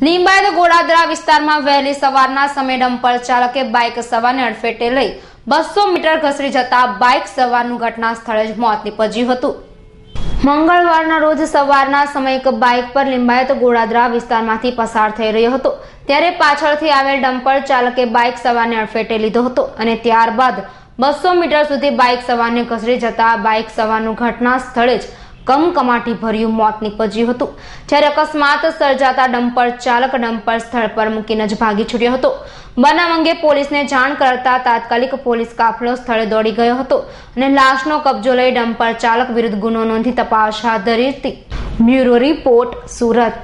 લીંબાયત ગોળાદરા વિસ્તારમાં વહેલી સવારના સમયે ડમ્પર ચાલકે બાઇક સવારને અડફેટે લઈ બસો મીટર ઘસરી જતા બાઇક સવારનું ઘટના સ્થળે જ મોત નીપજ્યું હતું મંગળવારના રોજ સવારના સમયે એક બાઇક પર લિંબાયત ગોળાદરા વિસ્તારમાંથી પસાર થઈ રહ્યો હતો ત્યારે પાછળથી આવેલ ડમ્પર ચાલકે બાઇક સવારને અડફેટે લીધો હતો અને ત્યારબાદ બસો મીટર સુધી બાઇક સવારને ઘસરી જતા બાઇક સવારનું ઘટના સ્થળે જ કમકમાટી ભર્યું મોત નીપજ્યું હતું જ્યારે અકસ્માત સર્જાતા ડમ્પર ચાલક ડમ્પર સ્થળ પર મૂકીને જ ભાગી છૂટ્યો હતો બનાવ અંગે પોલીસને જાણ કરતા તાત્કાલિક પોલીસ કાફલો સ્થળે દોડી ગયો હતો અને લાશનો કબજો લઈ ડમ્પર ચાલક વિરુદ્ધ ગુનો નોંધી તપાસ હાથ ધરી હતી બ્યુરો રિપોર્ટ સુરત